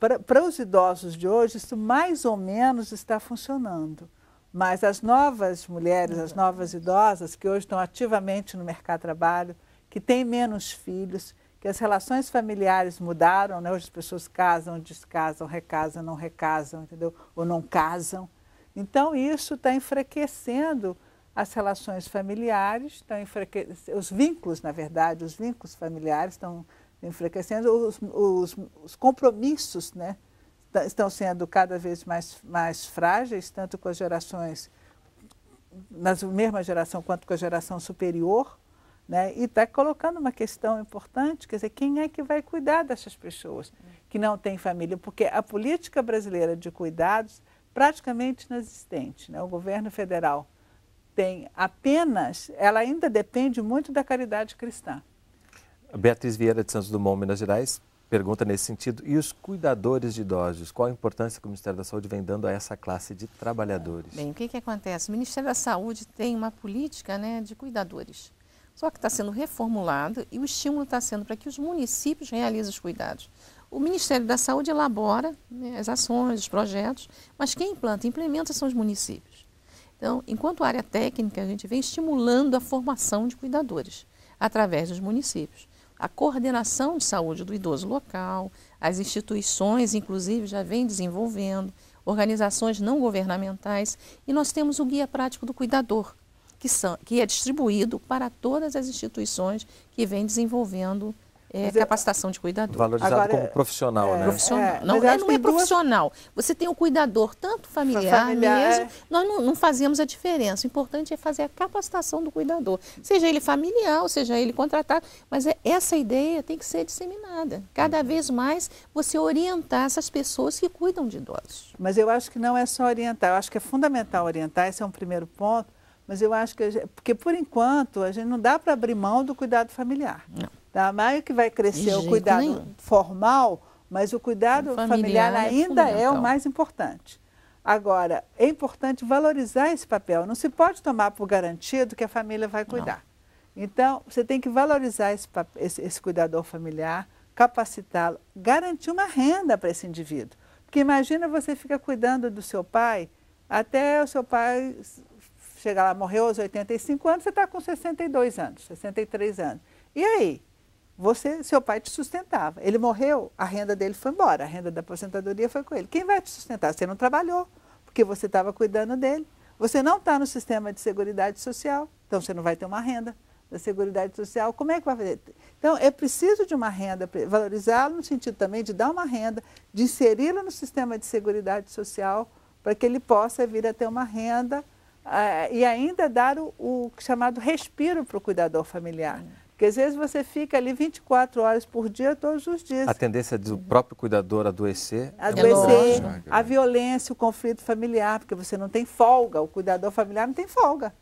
para, para os idosos de hoje, isso mais ou menos está funcionando. Mas as novas mulheres, as novas idosas que hoje estão ativamente no mercado de trabalho, que tem menos filhos, que as relações familiares mudaram, né? Hoje as pessoas casam, descasam, recasam, não recasam, entendeu? Ou não casam. Então isso está enfraquecendo as relações familiares, estão enfraquecendo, os vínculos, na verdade, os vínculos familiares estão enfraquecendo, os, os, os compromissos, né? estão sendo cada vez mais, mais frágeis, tanto com as gerações, na mesma geração quanto com a geração superior. Né? E está colocando uma questão importante, quer dizer, quem é que vai cuidar dessas pessoas que não têm família? Porque a política brasileira de cuidados praticamente inexistente. Né? O governo federal tem apenas, ela ainda depende muito da caridade cristã. Beatriz Vieira de Santos Dumont, Minas Gerais, pergunta nesse sentido. E os cuidadores de idosos? Qual a importância que o Ministério da Saúde vem dando a essa classe de trabalhadores? Bem, o que, que acontece? O Ministério da Saúde tem uma política né, de cuidadores. Só que está sendo reformulado e o estímulo está sendo para que os municípios realizem os cuidados. O Ministério da Saúde elabora né, as ações, os projetos, mas quem implanta, implementa são os municípios. Então, enquanto área técnica, a gente vem estimulando a formação de cuidadores através dos municípios. A coordenação de saúde do idoso local, as instituições, inclusive, já vem desenvolvendo, organizações não governamentais, e nós temos o Guia Prático do Cuidador, que, são, que é distribuído para todas as instituições que vêm desenvolvendo é, é capacitação de cuidador. Valorizado Agora, como profissional, é, né? Profissional. É, não, é, não, não é profissional. Você tem o cuidador, tanto familiar, familiar mesmo. É. Nós não, não, fazemos a diferença. O importante é fazer a capacitação do cuidador. Seja ele familiar, ou seja ele contratado. Mas essa ideia tem que ser disseminada. Cada uhum. vez mais você orientar essas pessoas que cuidam de idosos. Mas eu acho que não é só orientar. Eu acho que é fundamental orientar. Esse é um primeiro ponto mas eu acho que, gente, porque por enquanto, a gente não dá para abrir mão do cuidado familiar. Não. Tá? Mas que vai crescer é o cuidado nenhum. formal, mas o cuidado familiar, familiar, é ainda é, é o mais importante. Agora, é importante valorizar esse papel. Não se pode tomar por garantido que a família vai cuidar. Não. Então, você tem que valorizar esse, esse, esse cuidador familiar, capacitá-lo, garantir uma renda para esse indivíduo. Porque imagina você fica cuidando do seu pai até o seu pai chega lá, morreu aos 85 anos, você está com 62 anos, 63 anos. E aí? Você, seu pai te sustentava. Ele morreu, a renda dele foi embora, a renda da aposentadoria foi com ele. Quem vai te sustentar? Você não trabalhou, porque você estava cuidando dele. Você não está no sistema de segurança Social, então você não vai ter uma renda da Seguridade Social, como é que vai fazer? Então, é preciso de uma renda, valorizá-lo no sentido também de dar uma renda, de inseri-lo no sistema de Seguridade Social, para que ele possa vir a ter uma renda ah, e ainda dar o, o chamado respiro para o cuidador familiar. Uhum. Porque às vezes você fica ali 24 horas por dia, todos os dias. A tendência do próprio cuidador adoecer. É adoecer, é a violência, o conflito familiar, porque você não tem folga, o cuidador familiar não tem folga.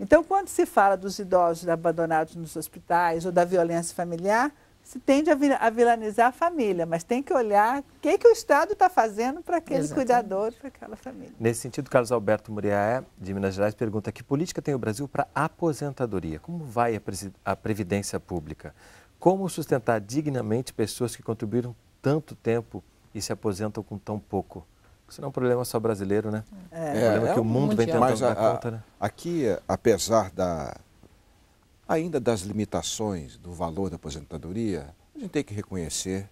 Então, quando se fala dos idosos abandonados nos hospitais ou da violência familiar, se tende a, vil, a vilanizar a família, mas tem que olhar o que, que o Estado está fazendo para aquele Exatamente. cuidador, para aquela família. Nesse sentido, Carlos Alberto Muriaé, de Minas Gerais, pergunta que política tem o Brasil para aposentadoria? Como vai a, a Previdência Pública? Como sustentar dignamente pessoas que contribuíram tanto tempo e se aposentam com tão pouco? Isso não é um problema só brasileiro, né? É, é um problema é, que o é mundo mundial. vem tentando dar conta, né? Aqui, apesar da ainda das limitações do valor da aposentadoria, a gente tem que reconhecer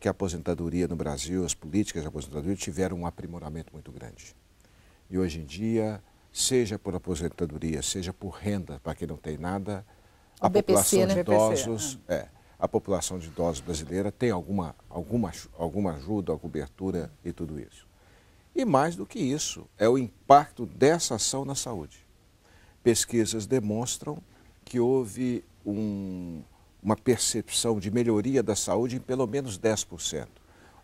que a aposentadoria no Brasil, as políticas de aposentadoria tiveram um aprimoramento muito grande. E hoje em dia, seja por aposentadoria, seja por renda, para quem não tem nada, a população né? de idosos, BPC, é. é, a população de idosos brasileira tem alguma, alguma, alguma ajuda, alguma cobertura e tudo isso. E mais do que isso, é o impacto dessa ação na saúde. Pesquisas demonstram que houve um, uma percepção de melhoria da saúde em pelo menos 10%.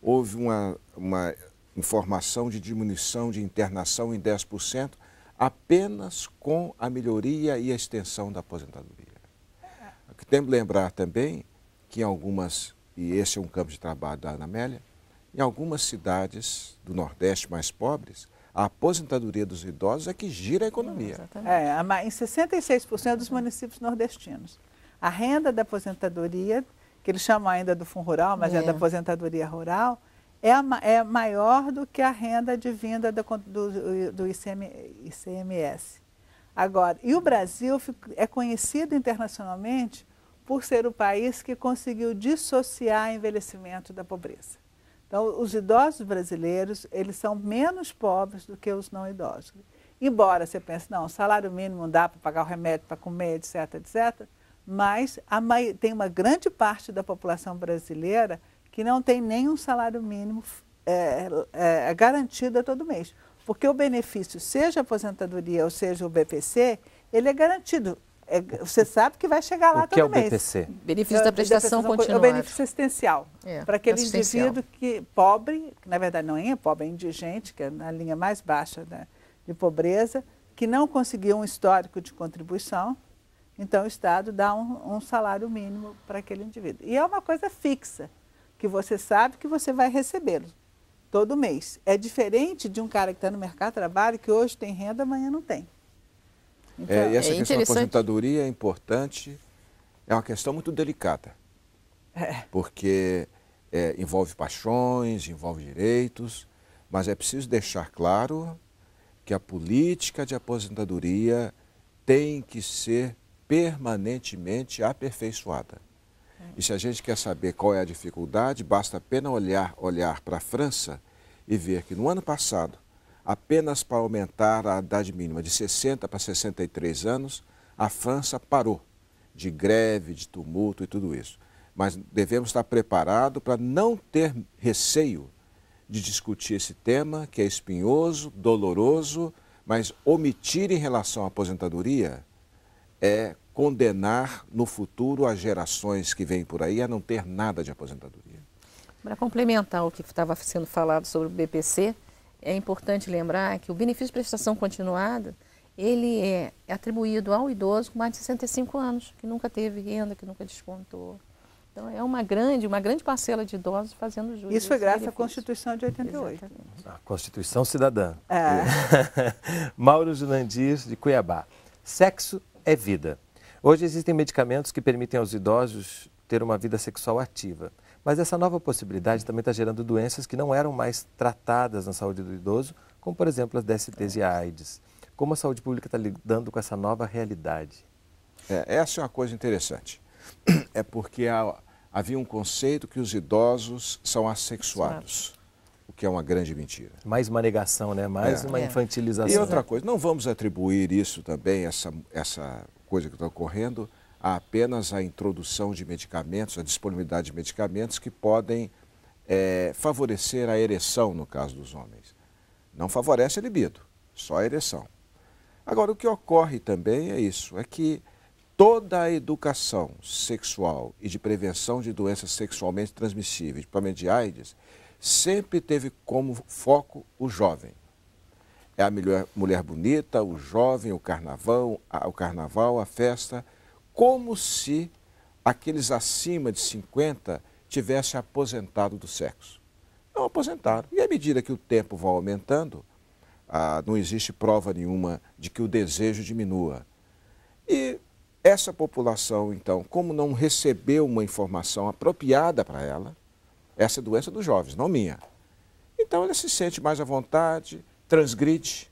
Houve uma, uma informação de diminuição de internação em 10%, apenas com a melhoria e a extensão da aposentadoria. Tem que lembrar também que em algumas, e esse é um campo de trabalho da Ana Amélia, em algumas cidades do Nordeste mais pobres, a aposentadoria dos idosos é que gira a economia. É, em 66% dos municípios nordestinos. A renda da aposentadoria, que eles chamam ainda do Fundo Rural, mas é, é da aposentadoria rural, é, é, maior do que a renda de vinda do, do, do ICM, ICMS. Agora, e o Brasil é conhecido internacionalmente por ser o país que conseguiu dissociar envelhecimento da pobreza. Então, os idosos brasileiros, eles são menos pobres do que os não idosos. Embora você pense, não, salário mínimo dá para pagar o remédio, para comer, etc, etc, mas a, tem uma grande parte da população brasileira que não tem nenhum salário mínimo é, é, é garantido a todo mês. Porque o benefício, seja a aposentadoria ou seja o BPC, ele é garantido. É, você sabe que vai chegar lá o todo que é o mês. BPC? Benefício é, da prestação, prestação continuada. É o benefício assistencial. É, para aquele indivíduo que pobre, que na verdade não é pobre, é indigente, que é na linha mais baixa da, né, de pobreza, que não conseguiu um histórico de contribuição, então o Estado dá um, um salário mínimo para aquele indivíduo. E é uma coisa fixa, que você sabe que você vai recebê-lo todo mês. É diferente de um cara que está no mercado de trabalho, que hoje tem renda, amanhã não tem. Então, é, e essa é questão da aposentadoria é importante, é uma questão muito delicada, é. porque é, envolve paixões, envolve direitos, mas é preciso deixar claro que a política de aposentadoria tem que ser permanentemente aperfeiçoada. E se a gente quer saber qual é a dificuldade, basta apenas olhar, olhar para a França e ver que no ano passado apenas para aumentar a idade mínima de 60 para 63 anos, a França parou de greve, de tumulto e tudo isso. Mas devemos estar preparados para não ter receio de discutir esse tema, que é espinhoso, doloroso, mas omitir em relação à aposentadoria é condenar no futuro as gerações que vêm por aí a não ter nada de aposentadoria. Para complementar o que estava sendo falado sobre o BPC, é importante lembrar que o benefício de prestação continuada ele é atribuído ao idoso com mais de 65 anos, que nunca teve renda, que nunca descontou. Então é uma grande, uma grande parcela de idosos fazendo jus. Isso foi graças à Constituição de 88. Exatamente. A Constituição Cidadã. É. (laughs) Mauro Jurandir, de Cuiabá. Sexo é vida. Hoje existem medicamentos que permitem aos idosos ter uma vida sexual ativa. Mas essa nova possibilidade também está gerando doenças que não eram mais tratadas na saúde do idoso, como por exemplo as DSTs e a AIDS. Como a saúde pública está lidando com essa nova realidade? É, essa é uma coisa interessante. É porque há, havia um conceito que os idosos são assexuados, o que é uma grande mentira. Mais uma negação, né? Mais é. uma é. infantilização. E outra coisa, não vamos atribuir isso também, essa, essa coisa que está ocorrendo, há apenas a introdução de medicamentos, a disponibilidade de medicamentos que podem é, favorecer a ereção no caso dos homens. Não favorece a libido, só a ereção. Agora, o que ocorre também é isso, é que toda a educação sexual e de prevenção de doenças sexualmente transmissíveis, principalmente de AIDS, sempre teve como foco o jovem. É a mulher, mulher bonita, o jovem, o carnaval, a, o carnaval, a festa como se aqueles acima de 50 tivessem aposentado do sexo. Não aposentaram. E à medida que o tempo vai aumentando, ah, não existe prova nenhuma de que o desejo diminua. E essa população, então, como não recebeu uma informação apropriada para ela, essa é doença dos jovens, não minha. Então ela se sente mais à vontade, transgride,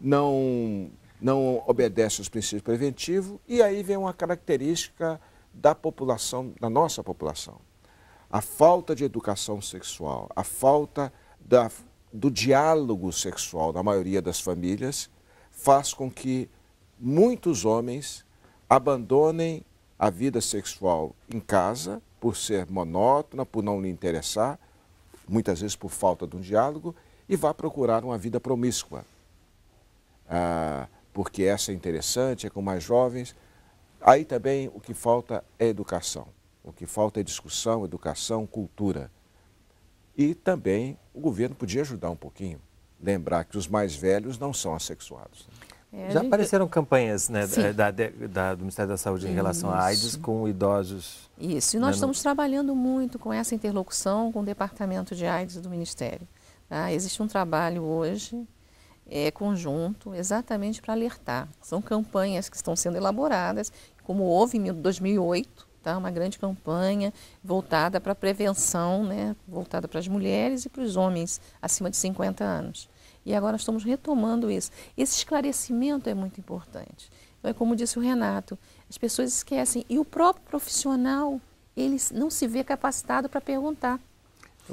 não não obedece aos princípios preventivos, e aí vem uma característica da população, da nossa população. A falta de educação sexual, a falta da, do diálogo sexual na maioria das famílias, faz com que muitos homens abandonem a vida sexual em casa, por ser monótona, por não lhe interessar, muitas vezes por falta de um diálogo, e vá procurar uma vida promíscua. Ah, porque essa é interessante, é com mais jovens. Aí também o que falta é educação. O que falta é discussão, educação, cultura. E também o governo podia ajudar um pouquinho, lembrar que os mais velhos não são assexuados. É, Já gente... apareceram campanhas né, da, da, da, do Ministério da Saúde em relação à AIDS com idosos. Isso, e nós né, estamos no... trabalhando muito com essa interlocução com o Departamento de AIDS do Ministério. Ah, existe um trabalho hoje é, conjunto, exatamente para alertar. São campanhas que estão sendo elaboradas, como houve em 2008, tá? uma grande campanha voltada para a prevenção, né? voltada para as mulheres e para os homens acima de 50 anos. E agora estamos retomando isso. Esse esclarecimento é muito importante. Então, é como disse o Renato, as pessoas esquecem. E o próprio profissional, ele não se vê capacitado para perguntar.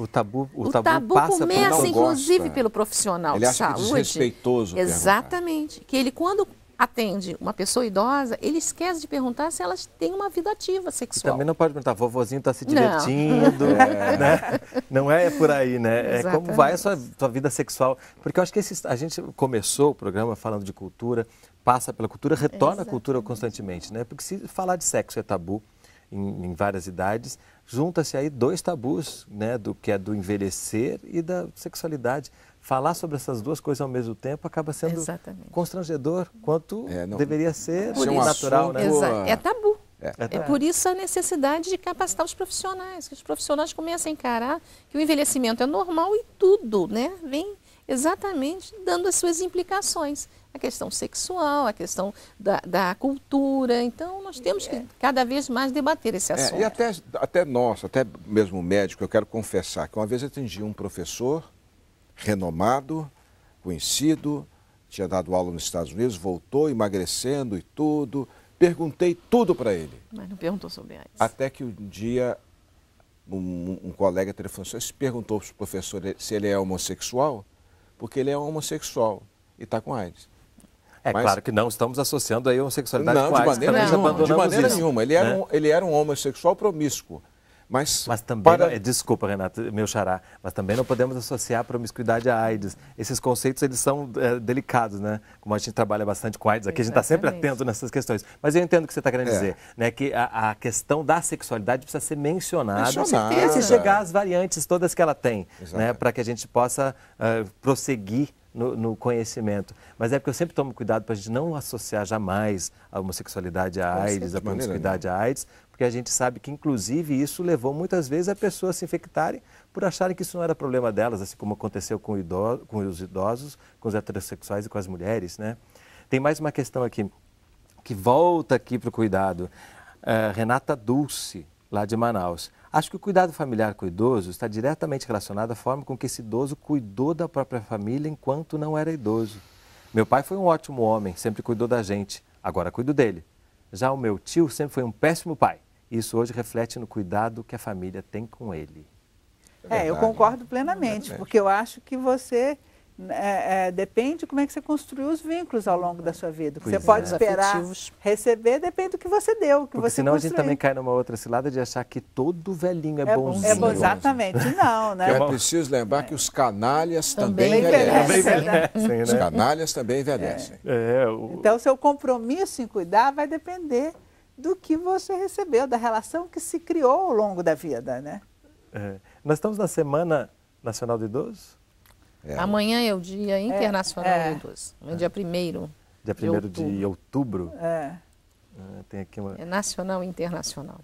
O tabu, o, o tabu, tabu passa começa, por inclusive, gosta. pelo profissional Ele de acha saúde. desrespeitoso. Exatamente. Perguntar. Que ele, quando atende uma pessoa idosa, ele esquece de perguntar se elas têm uma vida ativa sexual. E também não pode perguntar, vovozinho está se divertindo, não. (laughs) É. (laughs) Né? não é por aí, né? Exatamente. É como vai a sua, sua, vida sexual. Porque eu acho que a gente começou o programa falando de cultura, passa pela cultura, retorna Exatamente. à cultura constantemente, né? Porque se falar de sexo é tabu em, em várias idades, junta-se aí dois tabus, né, do que é do envelhecer e da sexualidade. Falar sobre essas duas coisas ao mesmo tempo acaba sendo Exatamente. constrangedor, quanto é, não, deveria ser é um natural, né? Exato. É tabu. É. é. é por isso a necessidade de capacitar os profissionais, que os profissionais comecem a encarar que o envelhecimento é normal e tudo, né? Vem exatamente dando as suas implicações a questão sexual, a questão da, da cultura. Então, nós temos que cada vez mais debater esse assunto. É, e até, até nós, até mesmo médico, eu quero confessar que uma vez atendi um professor renomado, conhecido, tinha dado aula nos Estados Unidos, voltou emagrecendo e tudo. Perguntei tudo para ele. Mas não perguntou sobre AIDS. Até que um dia um, um colega telefonou, e perguntou para o professor se ele é homossexual, porque ele é homossexual e está com AIDS. É mas... claro que não estamos associando aí a homossexualidade não, com a AIDS, de maneira, não, de maneira isso, nenhuma. Ele, né? era um, ele era um homossexual promíscuo. Mas, mas também, para... não, é, desculpa, Renato, meu xará, mas também não podemos associar promiscuidade a AIDS. Esses conceitos, eles são é, delicados, né? Como a gente trabalha bastante com AIDS aqui, a gente está sempre atento nessas questões. Mas eu entendo o que você está querendo é. dizer, né? Que a, a, questão da sexualidade precisa ser mencionada, mencionada. e chegar às variantes todas que ela tem, né? Exatamente. né? Para que a gente possa uh, prosseguir no, no, conhecimento. Mas é porque eu sempre tomo cuidado para a gente não associar jamais a homossexualidade à AIDS, a né? promiscuidade à AIDS, porque a gente sabe que, inclusive, isso levou muitas vezes a pessoas a se infectarem por acharem que isso não era problema delas, assim como aconteceu com, idoso, com os idosos, com os heterossexuais e com as mulheres, né? Tem mais uma questão aqui, que volta aqui para o cuidado. Uh, Renata Dulce, lá de Manaus. Acho que o cuidado familiar com o idoso está diretamente relacionado à forma com que esse idoso cuidou da própria família enquanto não era idoso. Meu pai foi um ótimo homem, sempre cuidou da gente, agora cuido dele. Já o meu tio sempre foi um péssimo pai. Isso hoje reflete no cuidado que a família tem com ele. É, eu concordo plenamente, porque eu acho que você é, é, depende como é que você construiu os vínculos ao longo da sua vida. Pois você é. pode esperar Afetivos. receber, depende do que você deu, que Porque você senão construiu. a gente também cai numa outra cilada de achar que todo velhinho é, é bonzinho. Bom, exatamente, (laughs) não, né? É preciso lembrar que os canalhas também, também envelhecem. envelhecem é, é né? Os canalhas também envelhecem. É, o... Então, seu compromisso em cuidar vai depender do que você recebeu, da relação que se criou ao longo da vida, né? Nós estamos na Semana Nacional de Idosos. É. Amanhã é o Dia é, Internacional é, do Idoso. É dia 1 Dia 1 de outubro. É. Ah, tem aqui uma... É nacional e internacional.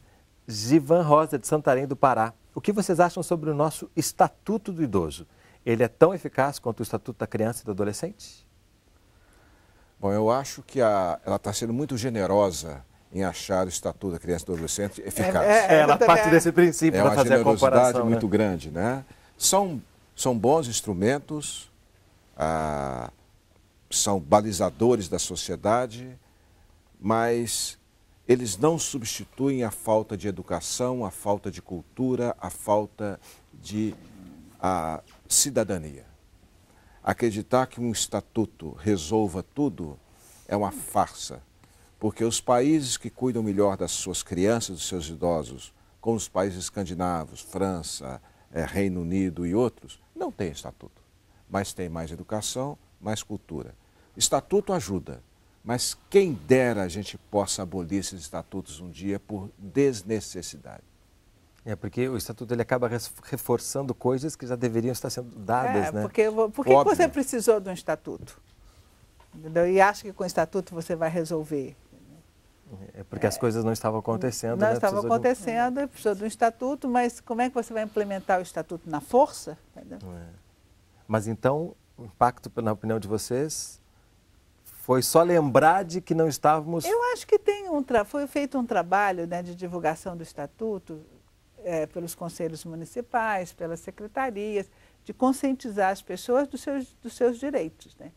Givan Rosa, de Santarém do Pará. O que vocês acham sobre o nosso Estatuto do Idoso? Ele é tão eficaz quanto o Estatuto da Criança e do Adolescente? Bom, eu acho que a, ela está sendo muito generosa em achar o Estatuto da Criança e do Adolescente eficaz. É, é, é ela parte desse princípio é para fazer a comparação. É uma generosidade muito né? grande, né? São são bons instrumentos, ah, são balizadores da sociedade, mas eles não substituem a falta de educação, a falta de cultura, a falta de a ah, cidadania. Acreditar que um estatuto resolva tudo é uma farsa, porque os países que cuidam melhor das suas crianças, dos seus idosos, como os países escandinavos, França, é, Reino Unido e outros, não tem estatuto. Mas tem mais educação, mais cultura. Estatuto ajuda, mas quem dera a gente possa abolir esses estatutos um dia por desnecessidade. É, porque o estatuto ele acaba reforçando coisas que já deveriam estar sendo dadas, é, né? Porque, por que você precisou de um estatuto? E acha que com o estatuto você vai resolver? É porque as coisas não estavam acontecendo. Não né? estavam acontecendo, de um... precisou de um estatuto, mas como é que você vai implementar o estatuto na força? É. Mas então, o impacto, na opinião de vocês, foi só lembrar de que não estávamos. Eu acho que tem um tra... foi feito um trabalho né, de divulgação do estatuto é, pelos conselhos municipais, pelas secretarias, de conscientizar as pessoas dos seus, dos seus direitos. Né?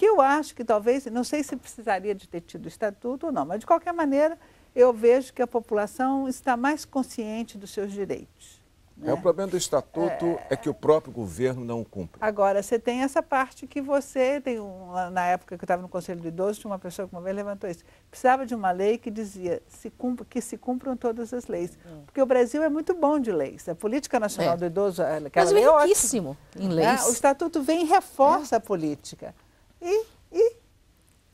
que eu acho que talvez, não sei se precisaria de ter tido estatuto ou não, mas de qualquer maneira eu vejo que a população está mais consciente dos seus direitos. Né? É, o né? problema do estatuto é... é... que o próprio governo não cumpre. Agora, você tem essa parte que você tem, um, na época que eu estava no Conselho de Idosos, tinha uma pessoa que uma vez levantou isso. Precisava de uma lei que dizia se cumpra, que se cumpram todas as leis. Uhum. Porque o Brasil é muito bom de leis. A política nacional é. do idoso, aquela Mas é riquíssimo em é, leis. O estatuto vem e reforça é. a política e, e,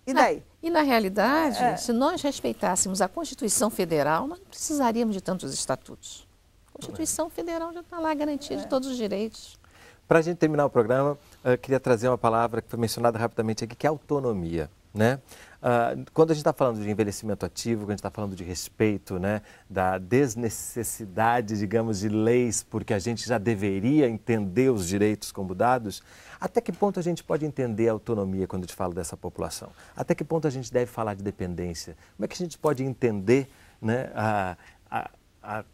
e daí? e na realidade, é... se nós respeitássemos a Constituição Federal, nós não precisaríamos de tantos estatutos. A Constituição Federal já está lá garantia é. de todos os direitos. Para a gente terminar o programa, queria trazer uma palavra que foi mencionada rapidamente aqui, que é autonomia. Né? Ah, quando a gente está falando de envelhecimento ativo, quando a gente está falando de respeito, né, da desnecessidade, digamos, de leis, porque a gente já deveria entender os direitos como dados, até que ponto a gente pode entender a autonomia quando a gente fala dessa população? Até que ponto a gente deve falar de dependência? Como é que a gente pode entender né, a, a, a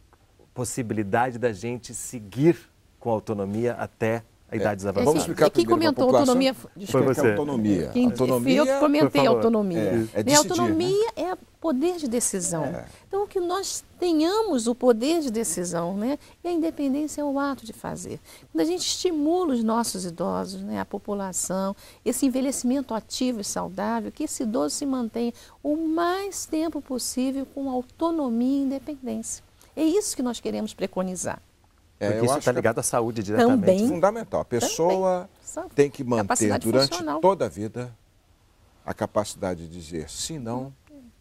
possibilidade da gente seguir com autonomia até idades é. avançadas. Vamos explicar e é quem comentou autonomia? Foi você. autonomia. Quem, autonomia eu comentei autonomia. É, é decidir, né? autonomia né? é poder de decisão. É. Então, que nós tenhamos o poder de decisão, né? E a independência é o ato de fazer. Quando a gente estimula os nossos idosos, né, a população, esse envelhecimento ativo e saudável, que esse idoso se mantenha o mais tempo possível com autonomia e independência. É isso que nós queremos preconizar. É, Porque isso está é ligado à saúde diretamente. Também. Fundamental. A pessoa também. tem que manter durante funcional. toda a vida a capacidade de dizer sim, não,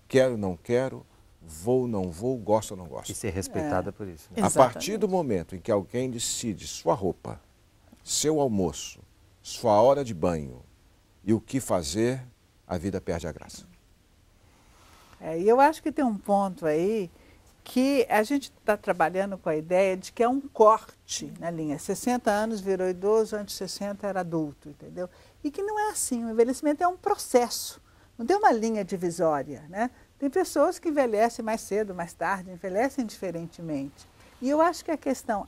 quero, não quero, vou, não vou, gosto ou não gosto. E ser respeitada é. por isso. Né? A partir do momento em que alguém decide sua roupa, seu almoço, sua hora de banho e o que fazer, a vida perde a graça. É, e eu acho que tem um ponto aí que a gente está trabalhando com a ideia de que é um corte na linha. 60 anos virou idoso, antes de 60 era adulto, entendeu? E que não é assim, o envelhecimento é um processo, não tem uma linha divisória, né? Tem pessoas que envelhecem mais cedo, mais tarde, envelhecem diferentemente. E eu acho que a questão,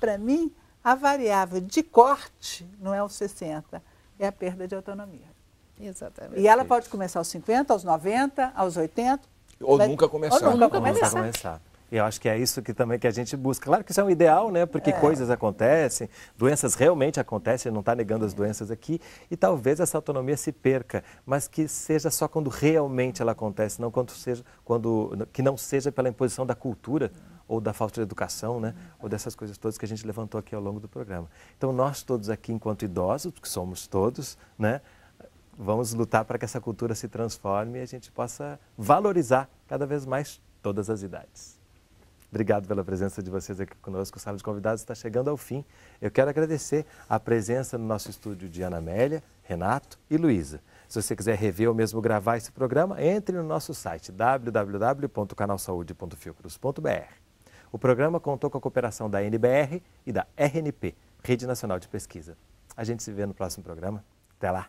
para mim, a variável de corte não é o 60, é a perda de autonomia. Exatamente. E ela pode começar aos 50, aos 90, aos 80, ou vai... nunca começar. Ou nunca, nunca começar. começar. eu acho que é isso que também que a gente busca. Claro que isso é um ideal, né? Porque é. coisas acontecem, doenças realmente acontecem, não está negando as doenças aqui, e talvez essa autonomia se perca, mas que seja só quando realmente ela acontece, não quando seja quando que não seja pela imposição da cultura ou da falta de educação, né? Ou dessas coisas todas que a gente levantou aqui ao longo do programa. Então nós todos aqui, enquanto idosos, que somos todos, né? vamos lutar para que essa cultura se transforme e a gente possa valorizar cada vez mais todas as idades. Obrigado pela presença de vocês aqui conosco. O Sala de Convidados está chegando ao fim. Eu quero agradecer a presença no nosso estúdio de Ana Amélia, Renato e Luísa. Se você quiser rever ou mesmo gravar esse programa, entre no nosso site www.canalsaude.fiocruz.br. O programa contou com a cooperação da NBR e da RNP, Rede Nacional de Pesquisa. A gente se vê no próximo programa. Até lá!